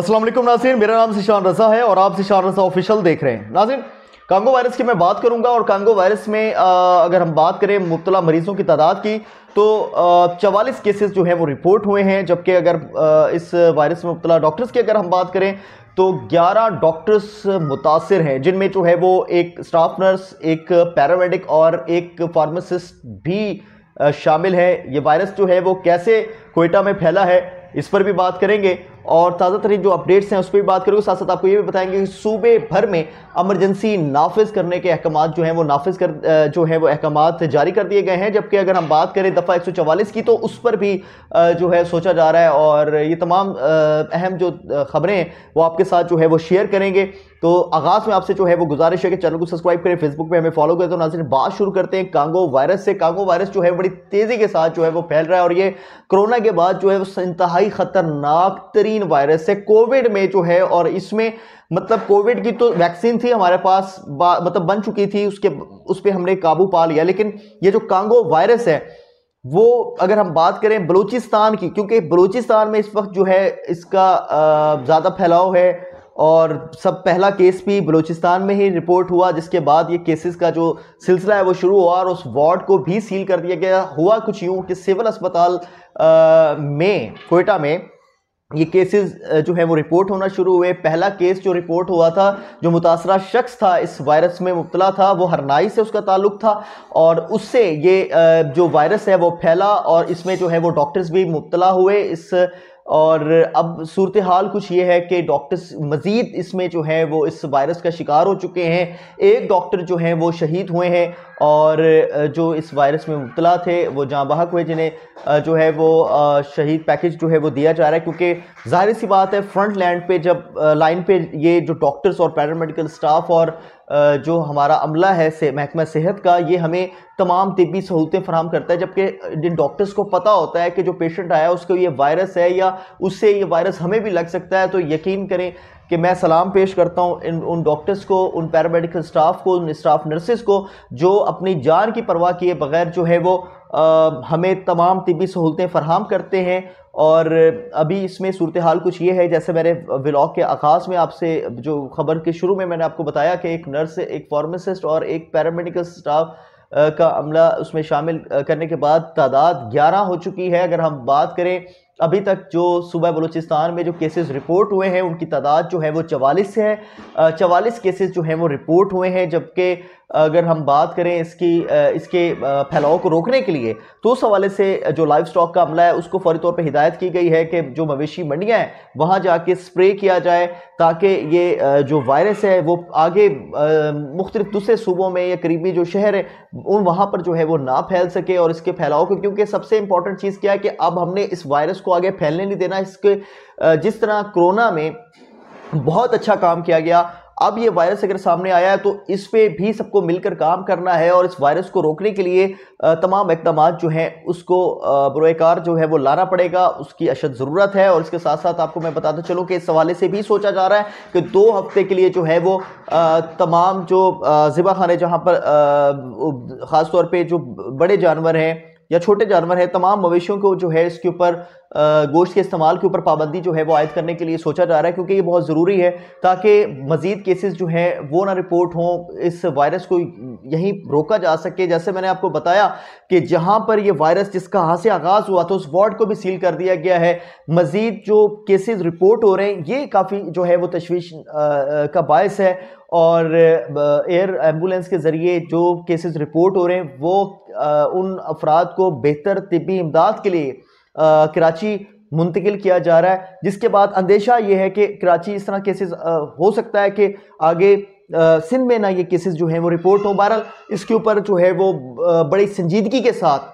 असलम नाजिन मेरा नाम शिशान रजा है और आप शिशान रजा ऑफिशियल देख रहे हैं नाजिन कांगो वायरस की मैं बात करूंगा और कांगो वायरस में आ, अगर हम बात करें मुबतला मरीज़ों की तादाद की तो चवालीस केसेस जो हैं वो रिपोर्ट हुए हैं जबकि अगर आ, इस वायरस में मुबतला डॉक्टर्स की अगर हम बात करें तो 11 डॉक्टर्स मुतासर हैं जिनमें जो है वो एक स्टाफ नर्स एक पैरामेडिक और एक फार्मासिस्ट भी शामिल है ये वायरस जो है वो कैसे कोयटा में फैला है इस पर भी बात करेंगे और ताज़ा तरीन जो अपडेट्स हैं उस पर भी बात करेंगे साथ साथ आपको ये भी बताएंगे कि सूबे भर में अमरजेंसी नाफिज करने के अहकाम जो हैं वो नाफिज कर जो है वो अहकाम जारी कर दिए गए हैं जबकि अगर हम बात करें दफ़ा एक सौ चवालीस की तो उस पर भी जो है सोचा जा रहा है और ये तमाम अहम जो खबरें हैं वो आपके साथ जो है वो शेयर करेंगे तो आगाज़ में आपसे जो है वो गुजारिश है कि चैनल को सब्सक्राइब करें फेसबुक पे हमें फॉलो करें तो नाजिर बात शुरू करते हैं कांगो वायरस से कांगो वायरस जो है बड़ी तेज़ी के साथ जो है वो फैल रहा है और ये कोरोना के बाद जो है वो इंतहाई ख़तरनाक तरीन वायरस है कोविड में जो है और इसमें मतलब कोविड की तो वैक्सीन थी हमारे पास मतलब बन चुकी थी उसके उस पर हमने काबू पा लिया लेकिन ये जो कांगो वायरस है वो अगर हम बात करें बलूचिस्तान की क्योंकि बलूचिस्तान में इस वक्त जो है इसका ज़्यादा फैलाव है और सब पहला केस भी बलूचिस्तान में ही रिपोर्ट हुआ जिसके बाद ये केसेस का जो सिलसिला है वो शुरू हुआ और उस वार्ड को भी सील कर दिया गया हुआ कुछ यूँ कि सिविल अस्पताल में कोयटा में ये केसेस जो है वो रिपोर्ट होना शुरू हुए पहला केस जो रिपोर्ट हुआ था जो मुतासरा शख्स था इस वायरस में मुबतला था वो हरनाई से उसका ताल्लुक था और उससे ये जो वायरस है वो फैला और इसमें जो है वो डॉक्टर्स भी मुबतला हुए इस और अब सूरत हाल कुछ ये है कि डॉक्टर्स मज़ीद इसमें जो है वो इस वायरस का शिकार हो चुके हैं एक डॉक्टर जो हैं वो शहीद हुए हैं और जो इस वायरस में मुबला थे वो जहाँ बहक हुए जिन्हें जो है वो शहीद पैकेज जो है वो दिया जा रहा है क्योंकि जाहिर सी बात है फ्रंट लैंड पे जब लाइन पे ये जो डॉक्टर्स और पैरामेडिकल स्टाफ और जो हमारा अमला है से महकमा सेहत का ये हमें तमाम तबी सहूलतें फराम करता है जबकि जिन डॉक्टर्स को पता होता है कि जो पेशेंट आया उसको ये वायरस है या उससे ये वायरस हमें भी लग सकता है तो यकीन करें कि मैं सलाम पेश करता हूँ इन उन डॉक्टर्स को उन पैरामेडिकल स्टाफ को उन स्टाफ नर्सेस को जो अपनी जान की परवाह किए बगैर जो है वो हमें तमाम तबी सहूलतें फ़राहम करते हैं और अभी इसमें सूरत हाल कुछ ये है जैसे मेरे व्लाग के आगाज़ में आपसे जो खबर के शुरू में मैंने आपको बताया कि एक नर्स एक फार्मासिस्ट और एक पैरामेडिकल स्टाफ का अमला उसमें शामिल करने के बाद तादाद ग्यारह हो चुकी है अगर हम बात करें अभी तक जो सूबा बलूचिस्तान में जो केसेस रिपोर्ट हुए हैं उनकी तादाद जो है वो चवालीस है चवालीस केसेस जो हैं वो रिपोर्ट हुए हैं जबकि अगर हम बात करें इसकी इसके फैलाव को रोकने के लिए तो उस हवाले से जो लाइव स्टॉक का अमला है उसको फौरी तौर पर हिदायत की गई है कि जो मवेशी मंडियाँ हैं वहाँ जाके स्प्रे किया जाए ताकि ये जो वायरस है वो आगे मुख्तलिफ दूसरे सूबों में या करीबी जो शहर है उन वहाँ पर जो है वो ना फैल सके और इसके फैलाव को क्योंकि सबसे इंपॉर्टेंट चीज़ क्या है कि अब हमने इस वायरस को इसको आगे फैलने नहीं देना इसके जिस तरह कोरोना में बहुत अच्छा काम किया गया अब ये वायरस अगर सामने आया है तो इस पर भी सबको मिलकर काम करना है और इस वायरस को रोकने के लिए तमाम इकदाम जो हैं उसको बुरकार जो है वो लाना पड़ेगा उसकी अशद ज़रूरत है और इसके साथ साथ आपको मैं बताता चलूँ कि इस हवाले से भी सोचा जा रहा है कि दो हफ्ते के लिए जो है वो तमाम जो ज़िबा खाने जहाँ पर ख़ास तौर पर जो बड़े जानवर हैं या छोटे जानवर हैं तमाम मवेशियों को जो है इसके ऊपर गोश्त के इस्तेमाल के ऊपर पाबंदी जो है वो आयद करने के लिए सोचा जा रहा है क्योंकि ये बहुत ज़रूरी है ताकि मज़ीद केसेस जो हैं वो ना रिपोर्ट हों इस वायरस को यहीं रोका जा सके जैसे मैंने आपको बताया कि जहाँ पर ये वायरस जिसका हाथ से आगाज़ हुआ तो उस वार्ड को भी सील कर दिया गया है मज़ीद जो केसेज रिपोर्ट हो रहे हैं ये काफ़ी जो है वो तशवीश का बायस है और एयर एम्बुलेंस के ज़रिए जो केसेस रिपोर्ट हो रहे हैं वो उन अफराद को बेहतर तबी इमदाद के लिए कराची मुंतकिल किया जा रहा है जिसके बाद अंदेशा ये है कि कराची इस तरह केसेस हो सकता है कि आगे सिंध में ना ये केसेस जो हैं वो रिपोर्ट हों बहरहाल इसके ऊपर जो है वो बड़ी संजीदगी के साथ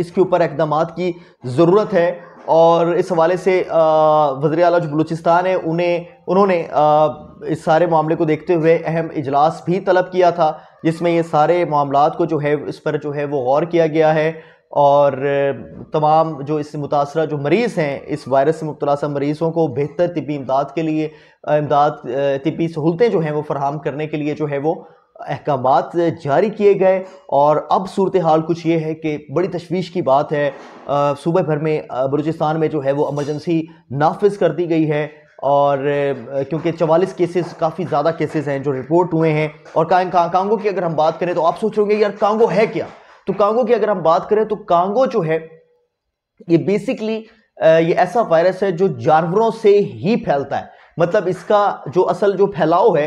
इसके ऊपर इकदाम की ज़रूरत है और इस हवाले से वजर अला जो बलूचिस्तान है उन्हें उन्होंने इस सारे मामले को देखते हुए अहम इजलास भी तलब किया था जिसमें ये सारे मामला को जो है इस पर जो है वो गौर किया गया है और तमाम जो इससे मुतासर जो मरीज़ हैं इस वायरस से मुबला सा मरीज़ों को बेहतर तबी इमदाद के लिए इमदाद तबी सहूलतें जो हैं वो फराहम करने के लिए जो है वो अहकाम जारी किए गए और अब सूरत हाल कुछ ये है कि बड़ी तशवीश की बात है सूबे भर में बलूचिस्तान में जो है वो एमरजेंसी नाफज कर दी गई है और क्योंकि चवालीस केसेस काफ़ी ज़्यादा केसेस हैं जो रिपोर्ट हुए हैं और का, का, कांगो की अगर हम बात करें तो आप सोच रहे होंगे यार कांगो है क्या तो कांगो की अगर हम बात करें तो कांगो जो है ये बेसिकली ये ऐसा वायरस है जो जानवरों से ही फैलता है मतलब इसका जो असल जो फैलाव है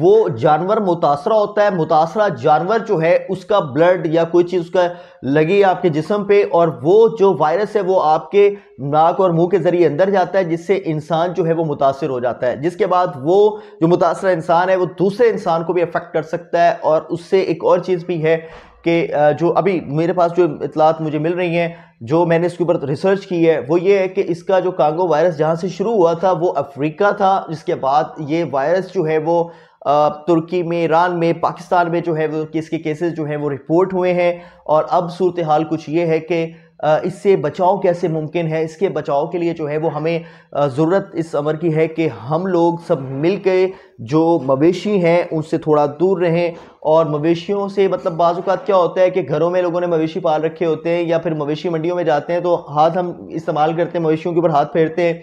वो जानवर मुतासरा होता है मुतासरा जानवर जो है उसका ब्लड या कोई चीज़ उसका लगी आपके जिसम पे और वो जो वायरस है वो आपके नाक और मुंह के ज़रिए अंदर जाता है जिससे इंसान जो है वो मुतासर हो जाता है जिसके बाद वो जो मुतासर इंसान है वो दूसरे इंसान को भी अफेक्ट कर सकता है और उससे एक और चीज़ भी है कि जो अभी मेरे पास जो इतलात मुझे मिल रही हैं जो मैंने इसके ऊपर रिसर्च की है वो ये है कि इसका जो कांगो वायरस जहाँ से शुरू हुआ था वो अफ्रीका था जिसके बाद ये वायरस जो है वो तुर्की में ईरान में पाकिस्तान में जो है वो किसके केसेस जो हैं वो रिपोर्ट हुए हैं और अब सूरत हाल कुछ ये है कि इससे बचाव कैसे मुमकिन है इसके बचाव के लिए जो है वो हमें ज़रूरत इस अमर की है कि हम लोग सब मिल के जो मवेशी हैं उनसे थोड़ा दूर रहें और मवेशियों से मतलब बाज़ात क्या होता है कि घरों में लोगों ने मवेशी पाल रखे होते हैं या फिर मवेशी मंडियों में जाते हैं तो हाथ हम इस्तेमाल करते हैं मवेशियों के ऊपर हाथ फेरते हैं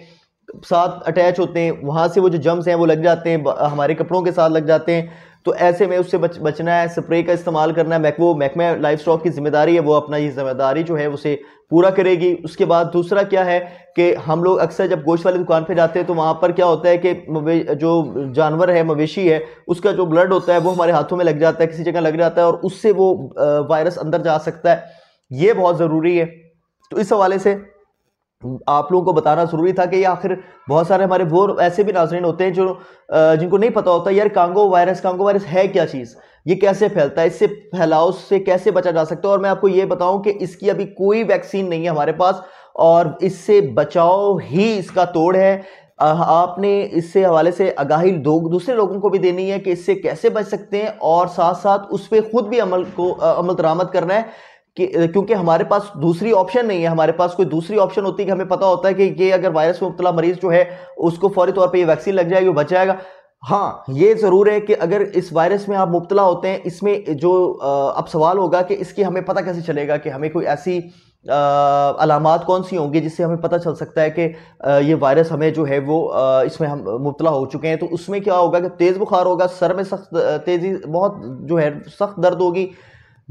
साथ अटैच होते हैं वहाँ से वो जो जम्स हैं वो लग जाते हैं हमारे कपड़ों के साथ लग जाते हैं तो ऐसे में उससे बच बचना है स्प्रे का इस्तेमाल करना है वो महकमा लाइफ स्टॉक की जिम्मेदारी है वो अपना ये जिम्मेदारी जो है उसे पूरा करेगी उसके बाद दूसरा क्या है कि हम लोग अक्सर जब गोश्त वाली दुकान पर जाते हैं तो वहाँ पर क्या होता है कि जो जानवर है मवेशी है उसका जो ब्लड होता है वो हमारे हाथों में लग जाता है किसी जगह लग जाता है और उससे वो वायरस अंदर जा सकता है ये बहुत ज़रूरी है तो इस हवाले से आप लोगों को बताना ज़रूरी था कि ये आखिर बहुत सारे हमारे वो ऐसे भी नाजरन होते हैं जो जिनको नहीं पता होता यार कांगो वायरस कांगो वायरस है क्या चीज़ ये कैसे फैलता है इससे फैलाव से कैसे बचा जा सकता है और मैं आपको ये बताऊं कि इसकी अभी कोई वैक्सीन नहीं है हमारे पास और इससे बचाव ही इसका तोड़ है आपने इससे हवाले से आगाही लोग दूसरे लोगों को भी देनी है कि इससे कैसे बच सकते हैं और साथ साथ उस पर ख़ुद भी अमल को अमल दरामद करना है कि क्योंकि हमारे पास दूसरी ऑप्शन नहीं है हमारे पास कोई दूसरी ऑप्शन होती है कि हमें पता होता है कि ये अगर वायरस में मुबतला मरीज जो है उसको फौरी तौर पर ये वैक्सीन लग जाएगी वो बच जाएगा हाँ ये ज़रूर है कि अगर इस वायरस में आप मुबतला होते हैं इसमें जो अब सवाल होगा कि इसकी हमें पता कैसे चलेगा कि हमें कोई ऐसी अलामत कौन सी होंगी जिससे हमें पता चल सकता है कि ये वायरस हमें जो है वो आ, इसमें हम मुबतला हो चुके हैं तो उसमें क्या होगा कि तेज़ बुखार होगा सर में सख्त तेज़ी बहुत जो है सख्त दर्द होगी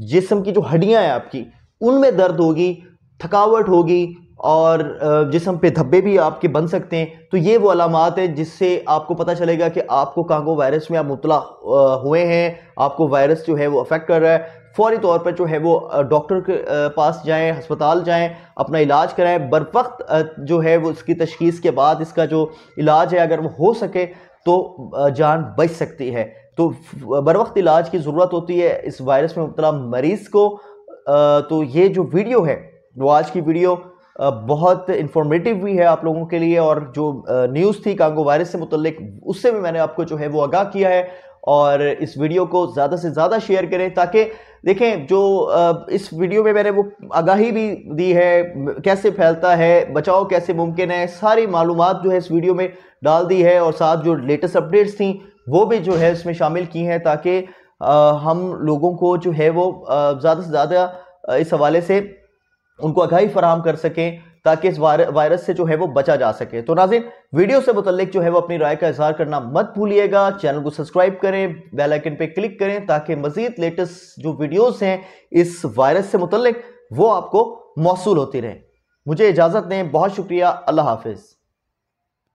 जिसम की जो हड्डियाँ हैं आपकी उनमें दर्द होगी थकावट होगी और जिसम पे धब्बे भी आपके बन सकते हैं तो ये वो अलामत है जिससे आपको पता चलेगा कि आपको कांगो वायरस में आप मुबला हुए हैं आपको वायरस जो है वो अफेक्ट कर रहा है फौरी तौर पर जो है वो डॉक्टर के पास जाएं हस्पताल जाएं अपना इलाज कराएं बर वक्त जो है वो इसकी तशखीस के बाद इसका जो इलाज है अगर वो हो सके तो जान बच सकती है तो बर वक्त इलाज की ज़रूरत होती है इस वायरस में मुबला मरीज़ को तो ये जो वीडियो है वो आज की वीडियो बहुत इंफॉर्मेटिव भी है आप लोगों के लिए और जो न्यूज़ थी कांगो वायरस से मुतलक उससे भी मैंने आपको जो है वो आगाह किया है और इस वीडियो को ज़्यादा से ज़्यादा शेयर करें ताकि देखें जो इस वीडियो में मैंने वो आगाही भी दी है कैसे फैलता है बचाव कैसे मुमकिन है सारी मालूम जो है इस वीडियो में डाल दी है और साथ जो लेटेस्ट अपडेट्स थी वो भी जो है इसमें शामिल की हैं ताकि हम लोगों को जो है वो ज़्यादा से ज़्यादा इस हवाले से उनको आगाही फराम कर सकें ताकि इस वायरस से जो है वो बचा जा सके तो नाजिन वीडियो से मुतलिक जो है वो अपनी राय का इजहार करना मत भूलिएगा चैनल को सब्सक्राइब करें बेल आइकन पे क्लिक करें ताकि मजीद लेटेस्ट जो वीडियोस हैं इस वायरस से मुतलिक वो आपको मौसू होती रहें मुझे इजाज़त दें बहुत शुक्रिया अल्लाह हाफिज़